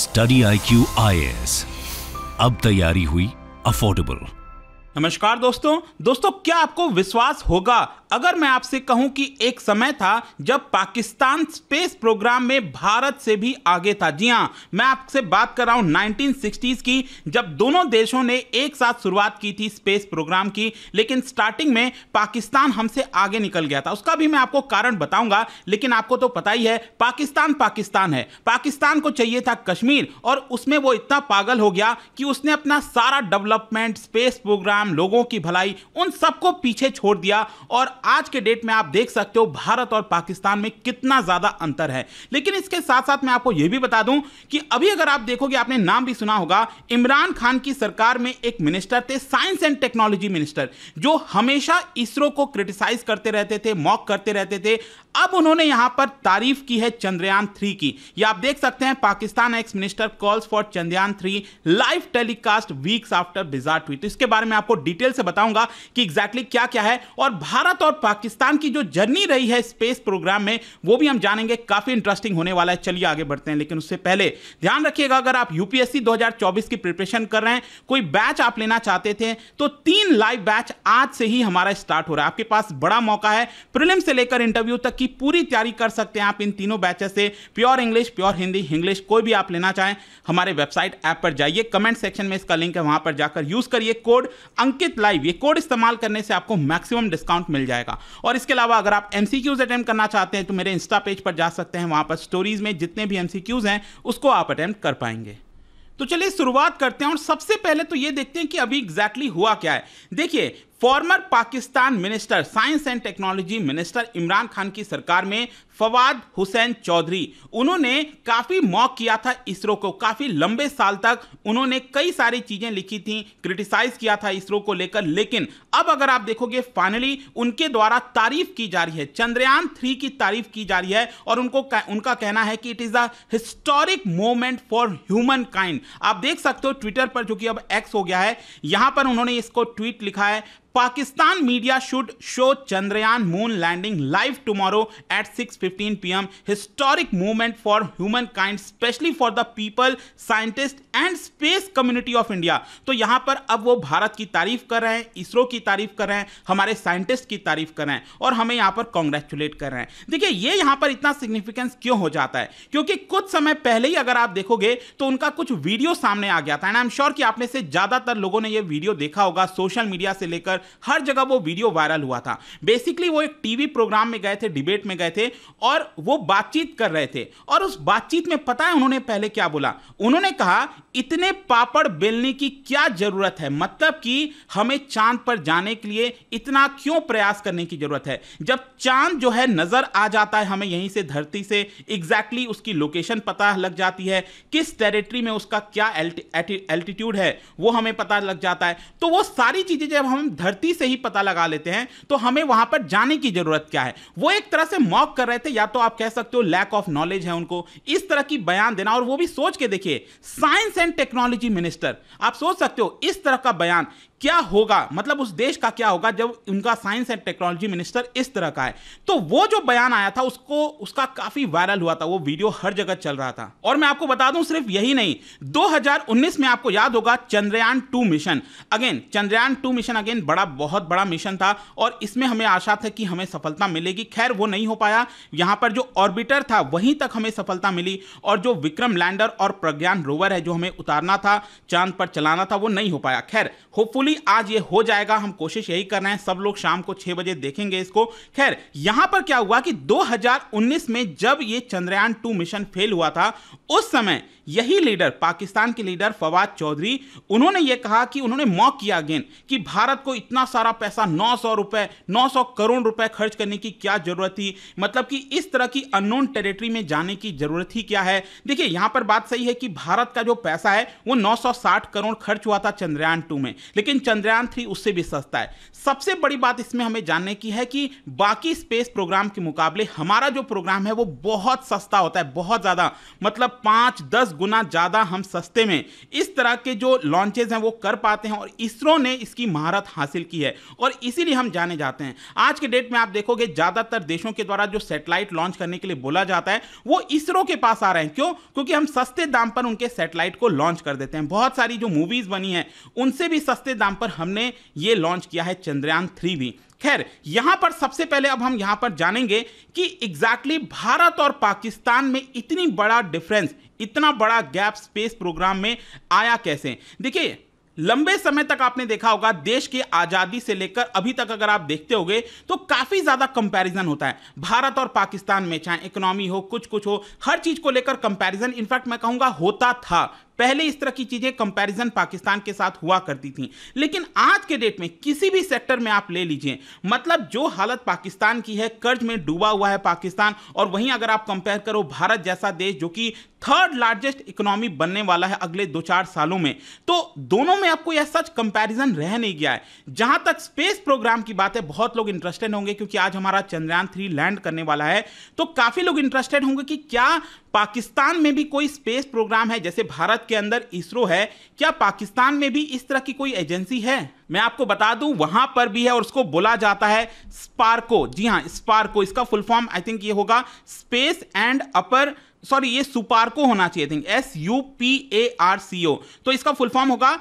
study I Q अब तैयारी हुई अफोर्डेबल नमस्कार दोस्तों दोस्तों क्या आपको विश्वास होगा अगर मैं आपसे कहूं कि एक समय था जब पाकिस्तान स्पेस प्रोग्राम में भारत से भी आगे था जी हाँ मैं आपसे बात कर रहा हूं 1960s की जब दोनों देशों ने एक साथ शुरुआत की थी स्पेस प्रोग्राम की लेकिन स्टार्टिंग में पाकिस्तान हमसे आगे निकल गया था उसका भी मैं आपको कारण बताऊंगा लेकिन आपको तो पता ही है पाकिस्तान पाकिस्तान है पाकिस्तान को चाहिए था कश्मीर और उसमें वो इतना पागल हो गया कि उसने अपना सारा डेवलपमेंट स्पेस प्रोग्राम लोगों की भलाई उन सबको पीछे छोड़ दिया और आज के डेट में आप देख सकते हो भारत और पाकिस्तान में कितना ज्यादा अंतर है लेकिन इसके साथ साथ मैं आपको यह भी बता दूं कि अभी अगर आप देखोगे आपने नाम भी सुना होगा इमरान खान की सरकार में एक मिनिस्टर थे साइंस एंड टेक्नोलॉजी मिनिस्टर जो हमेशा इसरो को क्रिटिसाइज करते रहते थे मॉक करते रहते थे अब उन्होंने यहां पर तारीफ की है चंद्रयान थ्री की ये आप देख सकते हैं Pakistan ex minister calls for Chandrayaan three live telecast weeks after bizarre tweet इसके बारे में आपको डिटेल से बताऊंगा कि एग्जैक्टली exactly क्या क्या है और भारत और पाकिस्तान की जो जर्नी रही है स्पेस प्रोग्राम में वो भी हम जानेंगे काफी इंटरेस्टिंग होने वाला है चलिए आगे बढ़ते हैं लेकिन उससे पहले ध्यान रखिएगा अगर आप यूपीएससी दो की प्रिपरेशन कर रहे हैं कोई बैच आप लेना चाहते थे तो तीन लाइव बैच आज से ही हमारा स्टार्ट हो रहा है आपके पास बड़ा मौका है प्रिलिम से लेकर इंटरव्यू तक की की पूरी तैयारी कर सकते हैं आप इन तीनों बैचेस से pure English pure Hindi English कोई भी आप लेना चाहें हमारे वेबसाइट ऐप पर जाइए कमेंट सेक्शन में इसका लिंक है वहां पर जाकर यूज करिए कोड अंकित लाइव ये कोड इस्तेमाल करने से आपको मैक्सिमम डिस्काउंट मिल जाएगा और इसके अलावा अगर आप एमसीक्यूज अटेम्प्ट करना चाहते हैं तो मेरे इंस्टा पेज पर जा सकते हैं वहां पर स्टोरीज में जितने भी एमसीक्यूज हैं उसको आप अटेम्प्ट कर पाएंगे तो चलिए शुरुआत करते हैं और सबसे पहले तो ये देखते हैं कि अभी एग्जैक्टली exactly हुआ क्या है देखिए former Pakistan minister science and technology minister Imran Khan की सरकार में फवाद हुसैन चौधरी उन्होंने काफ़ी मॉक किया था इसरो को काफ़ी लंबे साल तक उन्होंने कई सारी चीज़ें लिखी थी क्रिटिसाइज किया था इसरो को लेकर लेकिन अब अगर आप देखोगे फाइनली उनके द्वारा तारीफ की जा रही है चंद्रयान थ्री की तारीफ की जा रही है और उनको उनका कहना है कि it is a historic moment for humankind आप देख सकते हो ट्विटर पर जो कि अब एक्स हो गया है यहां पर उन्होंने इसको ट्वीट लिखा है Pakistan media should show Chandrayaan moon landing live tomorrow at 6:15 historic movement for humankind specially for the people scientist and space community of India तो यहां पर अब वो भारत की तारीफ कर रहे हैं इसरो की तारीफ कर रहे हैं हमारे साइंटिस्ट की तारीफ कर रहे हैं और हमें यहां पर कॉन्ग्रेचुलेट कर रहे हैं देखिए ये यहां पर इतना सिग्निफिकेंस क्यों हो जाता है क्योंकि कुछ समय पहले ही अगर आप देखोगे तो उनका कुछ वीडियो सामने आ गया था एंड आई एम श्योर कि आप में से ज्यादातर लोगों ने यह वीडियो देखा होगा सोशल मीडिया से लेकर हर जगह वो वीडियो वायरल हुआ था बेसिकली वो एक टीवी प्रोग्राम में गए थे डिबेट में गए थे और वो बातचीत कर रहे थे और उस बातचीत में पता है उन्होंने पहले क्या बोला उन्होंने कहा इतने पापड़ बेलने की क्या जरूरत है मतलब कि हमें चांद पर जाने के लिए इतना क्यों प्रयास करने की जरूरत है जब चांद जो है नजर आ जाता है हमें यहीं से धरती से एग्जैक्टली exactly उसकी लोकेशन पता लग जाती है किस टेरिटरी में उसका क्या एल्टीट्यूड है वो हमें पता लग जाता है तो वो सारी चीजें जब हम धरती गलती से ही पता लगा लेते हैं तो हमें वहां पर जाने की जरूरत क्या है वो एक तरह से मॉक कर रहे थे या तो आप कह सकते हो लैक ऑफ नॉलेज है उनको इस तरह की बयान देना और वो भी सोच के देखिए साइंस एंड टेक्नोलॉजी मिनिस्टर आप सोच सकते हो इस तरह का बयान क्या होगा मतलब उस देश का क्या होगा जब उनका साइंस एंड टेक्नोलॉजी मिनिस्टर इस तरह का है तो वो जो बयान आया था उसको उसका काफी वायरल हुआ था वो वीडियो हर जगह चल रहा था और मैं आपको बता दूं सिर्फ यही नहीं 2019 में आपको याद होगा Chandrayaan two mission again Chandrayaan two mission again बड़ा बहुत बड़ा मिशन था और इसमें हमें आशा था कि हमें सफलता मिलेगी खैर वो नहीं हो पाया यहां पर जो ऑर्बिटर था वहीं तक हमें सफलता मिली और जो विक्रम लैंडर और प्रज्ञान रोवर है जो हमें उतारना था चांद पर चलाना था वो नहीं हो पाया खैर होपफुली होपफुली आज ये हो जाएगा हम कोशिश यही कर रहे हैं सब लोग शाम को छह बजे देखेंगे इसको खैर यहां पर क्या हुआ कि 2019 में जब ये चंद्रयान टू मिशन फेल हुआ था उस समय यही लीडर पाकिस्तान के लीडर फवाद चौधरी उन्होंने ये कहा कि उन्होंने मॉक किया अगेन कि भारत को इतना सारा पैसा नौ सौ रुपए नौ सौ करोड़ रुपए खर्च करने की क्या जरूरत थी मतलब कि इस तरह की अननोन टेरिटरी में जाने की जरूरत ही क्या है देखिए यहां पर बात सही है कि भारत का जो पैसा है वो नौ करोड़ खर्च हुआ था चंद्रयान टू में लेकिन चंद्रयान थ्री उससे भी सस्ता है सबसे बड़ी बात इसमें हमें जानने की है कि बाकी स्पेस प्रोग्राम के मुकाबले हमारा जो प्रोग्राम है वो बहुत सस्ता होता है बहुत ज्यादा मतलब पांच दस गुना ज़्यादा हम सस्ते में इस तरह के जो लॉन्चेज हैं वो कर पाते हैं और इसरो ने इसकी महारत हासिल की है और इसीलिए हम जाने जाते हैं आज के डेट में आप देखोगे ज़्यादातर देशों के द्वारा जो सेटेलाइट लॉन्च करने के लिए बोला जाता है वो इसरो के पास आ रहे हैं क्यों क्योंकि हम सस्ते दाम पर उनके सेटेलाइट को लॉन्च कर देते हैं बहुत सारी जो मूवीज़ बनी हैं उनसे भी सस्ते दाम पर हमने ये लॉन्च किया है चंद्रयान थ्री भी खैर यहां पर सबसे पहले अब हम यहां पर जानेंगे कि एग्जैक्टली exactly भारत और पाकिस्तान में इतनी बड़ा डिफरेंस इतना बड़ा गैप स्पेस प्रोग्राम में आया कैसे देखिए लंबे समय तक आपने देखा होगा देश की आजादी से लेकर अभी तक अगर आप देखते होगे तो काफी ज्यादा कंपैरिजन होता है भारत और पाकिस्तान में चाहे इकोनॉमी हो कुछ कुछ हो हर चीज को लेकर कंपैरिजन इनफैक्ट मैं कहूंगा होता था पहले इस तरह की चीज़ें कंपैरिजन पाकिस्तान के साथ हुआ करती थी लेकिन आज के डेट में किसी भी सेक्टर में आप ले लीजिए मतलब जो हालत पाकिस्तान की है कर्ज में डूबा हुआ है पाकिस्तान और वहीं अगर आप कंपेयर करो भारत जैसा देश जो कि थर्ड लार्जेस्ट इकोनॉमी बनने वाला है अगले दो चार सालों में तो दोनों में आपको यह सच कंपैरिजन रह नहीं गया है जहां तक स्पेस प्रोग्राम की बात है बहुत लोग इंटरेस्टेड होंगे क्योंकि आज हमारा चंद्रयान थ्री लैंड करने वाला है तो काफी लोग इंटरेस्टेड होंगे कि क्या पाकिस्तान में भी कोई स्पेस प्रोग्राम है जैसे भारत के अंदर इसरो है क्या पाकिस्तान में भी इस तरह की कोई एजेंसी है मैं आपको बता दूं वहां पर भी है और उसको बोला जाता है स्पार्को जी हाँ स्पार्को इसका फुल फॉर्म आई थिंक ये होगा स्पेस एंड अपर सॉरी ये सुपार्को होना चाहिए think S U P A R C O तो इसका फुल फॉर्म होगा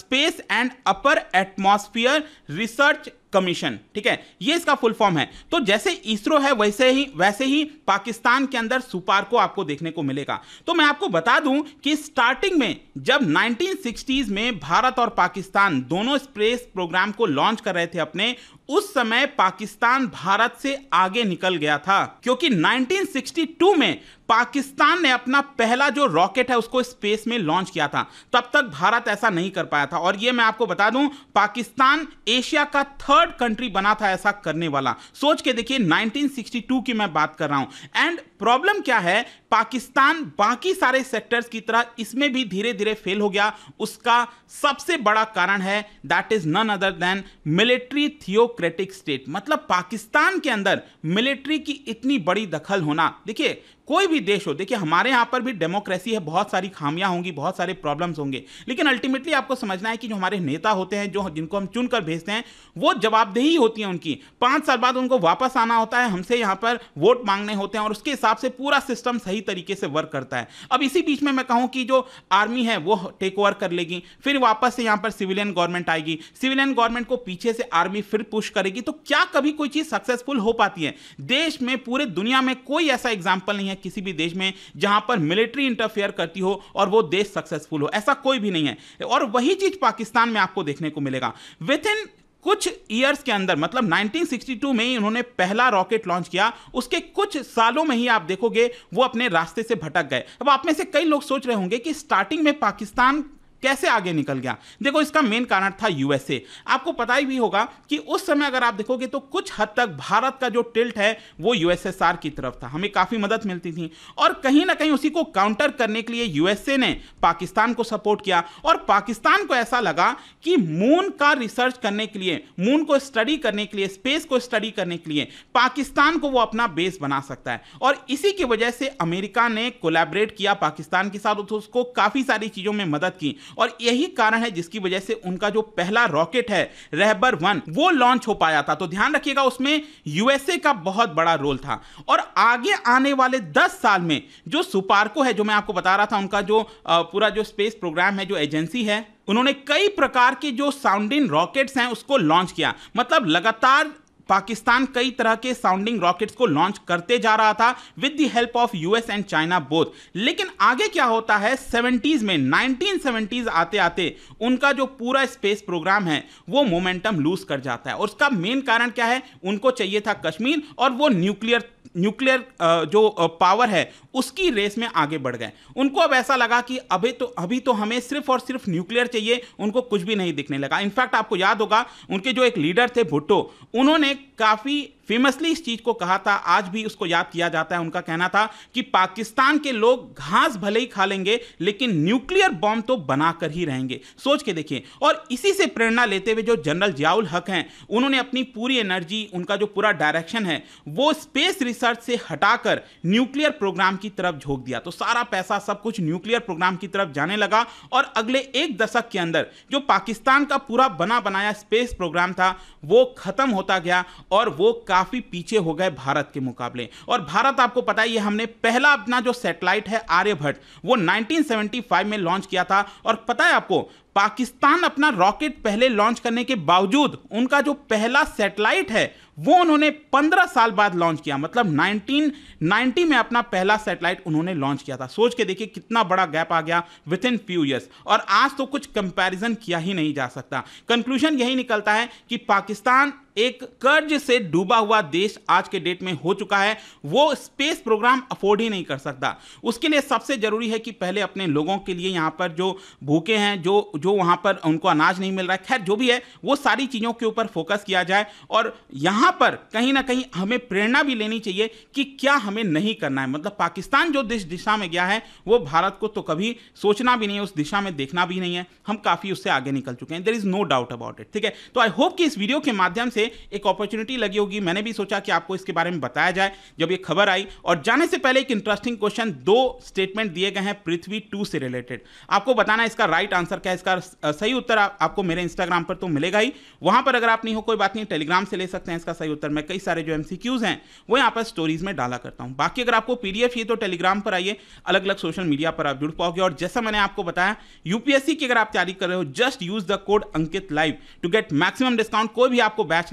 space and upper atmosphere research commission ठीक है ये इसका फुल फॉर्म है तो जैसे इसरो है वैसे ही वैसे ही पाकिस्तान के अंदर सुपार को आपको देखने को मिलेगा तो मैं आपको बता दूं कि स्टार्टिंग में जब 1960s में भारत और पाकिस्तान दोनों स्पेस प्रोग्राम को लॉन्च कर रहे थे अपने उस समय पाकिस्तान भारत से आगे निकल गया था क्योंकि 1962 में पाकिस्तान ने अपना पहला जो रॉकेट है उसको स्पेस में लॉन्च किया था तब तक भारत ऐसा नहीं कर पाया था और यह मैं आपको बता दूं पाकिस्तान एशिया का थर्ड कंट्री बना था ऐसा करने वाला सोच के देखिए 1962 की मैं बात कर रहा हूं एंड प्रॉब्लम क्या है पाकिस्तान बाकी सारे सेक्टर्स की तरह इसमें भी धीरे धीरे फेल हो गया उसका सबसे बड़ा कारण है that is none other than military theocratic state मतलब पाकिस्तान के अंदर मिलिट्री की इतनी बड़ी दखल होना देखिए कोई भी देश हो देखिए हमारे यहाँ पर भी डेमोक्रेसी है बहुत सारी खामियां होंगी बहुत सारे प्रॉब्लम्स होंगे लेकिन अल्टीमेटली आपको समझना है कि जो हमारे नेता होते हैं जो जिनको हम चुनकर भेजते हैं वो जवाबदेही होती है उनकी पाँच साल बाद उनको वापस आना होता है हमसे यहाँ पर वोट मांगने होते हैं और उसके हिसाब से पूरा सिस्टम सही तरीके से वर्क करता है अब इसी बीच में मैं कहूँ कि जो आर्मी है वो टेक ओवर कर लेगी फिर वापस से यहाँ पर सिविलियन गवर्नमेंट आएगी सिविलियन गवर्नमेंट को पीछे से आर्मी फिर पुश करेगी तो क्या कभी कोई चीज़ सक्सेसफुल हो पाती है देश में पूरे दुनिया में कोई ऐसा एग्जाम्पल नहीं है है किसी भी देश में जहां पर मिलिट्री इंटरफेयर करती हो और वो देश सक्सेसफुल हो ऐसा कोई भी नहीं है और वही चीज पाकिस्तान में आपको देखने को मिलेगा विथ इन कुछ ईयर्स के अंदर मतलब 1962 में ही उन्होंने पहला रॉकेट लॉन्च किया उसके कुछ सालों में ही आप देखोगे वो अपने रास्ते से भटक गए अब आप में से कई लोग सोच रहे होंगे कि स्टार्टिंग में पाकिस्तान कैसे आगे निकल गया देखो इसका मेन कारण था यूएसए आपको पता ही भी होगा कि उस समय अगर आप देखोगे तो कुछ हद तक भारत का जो टिल्ट है वो यूएसएसआर की तरफ था हमें काफी मदद मिलती थी और कहीं ना कहीं उसी को काउंटर करने के लिए यूएसए ने पाकिस्तान को सपोर्ट किया और पाकिस्तान को ऐसा लगा कि मून का रिसर्च करने के लिए मून को स्टडी करने के लिए स्पेस को स्टडी करने के लिए पाकिस्तान को वो अपना बेस बना सकता है और इसी की वजह से अमेरिका ने कोलैबोरेट किया पाकिस्तान के साथ तो उसको काफी सारी चीजों में मदद की और यही कारण है जिसकी वजह से उनका जो पहला रॉकेट है रहबर वन वो लॉन्च हो पाया था तो ध्यान रखिएगा उसमें यूएसए का बहुत बड़ा रोल था और आगे आने वाले दस साल में जो सुपार्को है जो मैं आपको बता रहा था उनका जो पूरा जो स्पेस प्रोग्राम है जो एजेंसी है उन्होंने कई प्रकार के जो साउंडिंग रॉकेट्स हैं उसको लॉन्च किया मतलब लगातार पाकिस्तान कई तरह के साउंडिंग रॉकेट्स को लॉन्च करते जा रहा था with the help of US and China both लेकिन आगे क्या होता है 70s में 1970s आते आते उनका जो पूरा स्पेस प्रोग्राम है वो मोमेंटम लूज कर जाता है और उसका मेन कारण क्या है उनको चाहिए था कश्मीर और वो न्यूक्लियर न्यूक्लियर जो पावर है उसकी रेस में आगे बढ़ गए उनको अब ऐसा लगा कि अभी तो अभी तो हमें सिर्फ और सिर्फ न्यूक्लियर चाहिए उनको कुछ भी नहीं दिखने लगा इनफैक्ट आपको याद होगा उनके जो एक लीडर थे भुट्टो उन्होंने काफ़ी फेमसली इस चीज को कहा था आज भी उसको याद किया जाता है उनका कहना था कि पाकिस्तान के लोग घास भले ही खा लेंगे लेकिन न्यूक्लियर बॉम्ब तो बनाकर ही रहेंगे सोच के देखिए और इसी से प्रेरणा लेते हुए जो जनरल जियाउल हक हैं उन्होंने अपनी पूरी एनर्जी उनका जो पूरा डायरेक्शन है वो स्पेस रिसर्च से हटाकर न्यूक्लियर प्रोग्राम की तरफ झोंक दिया तो सारा पैसा सब कुछ न्यूक्लियर प्रोग्राम की तरफ जाने लगा और अगले एक दशक के अंदर जो पाकिस्तान का पूरा बना बनाया स्पेस प्रोग्राम था वो खत्म होता गया और वो काफ़ी पीछे हो गए भारत के मुकाबले और भारत आपको पता ही हमने पहला अपना जो सैटेलाइट है आर्यभट्ट वो 1975 में लॉन्च किया था और पता है आपको पाकिस्तान अपना रॉकेट पहले लॉन्च करने के बावजूद उनका जो पहला सैटेलाइट है वो उन्होंने 15 साल बाद लॉन्च किया मतलब 1990 में अपना पहला सैटेलाइट उन्होंने लॉन्च किया था सोच के देखिए कितना बड़ा गैप आ गया विद इन फ्यू ईयर्स और आज तो कुछ कंपैरिजन किया ही नहीं जा सकता कंक्लूजन यही निकलता है कि पाकिस्तान एक कर्ज से डूबा हुआ देश आज के डेट में हो चुका है वो स्पेस प्रोग्राम अफोर्ड ही नहीं कर सकता उसके लिए सबसे ज़रूरी है कि पहले अपने लोगों के लिए यहाँ पर जो भूखे हैं जो जो वहाँ पर उनको अनाज नहीं मिल रहा है खैर जो भी है वो सारी चीज़ों के ऊपर फोकस किया जाए और यहाँ पर कहीं ना कहीं हमें प्रेरणा भी लेनी चाहिए कि क्या हमें नहीं करना है मतलब पाकिस्तान जो दिश दिशा में गया है वो भारत को तो कभी सोचना भी नहीं है उस दिशा में देखना भी नहीं है हम काफ़ी उससे आगे निकल चुके हैं there is no doubt about it ठीक है तो आई होप कि इस वीडियो के माध्यम से मुझे एक अपॉर्चुनिटी लगी होगी मैंने भी सोचा कि आपको इसके बारे में बताया जाए जब ये खबर आई और जाने से पहले एक इंटरेस्टिंग क्वेश्चन दो स्टेटमेंट दिए गए हैं पृथ्वी टू से रिलेटेड आपको बताना इसका राइट आंसर क्या है इसका सही उत्तर आप, आपको मेरे इंस्टाग्राम पर तो मिलेगा ही वहां पर अगर आप नहीं हो कोई बात नहीं टेलीग्राम से ले सकते हैं इसका सही उत्तर मैं कई सारे जो एम हैं वो यहाँ पर स्टोरीज में डाला करता हूँ बाकी अगर आपको पी चाहिए तो टेलीग्राम पर आइए अलग अलग सोशल मीडिया पर आप जुड़ पाओगे और जैसा मैंने आपको बताया यूपीएससी की अगर आप तैयारी कर रहे हो just use the code Ankit live to get maximum discount कोई भी आपको बैच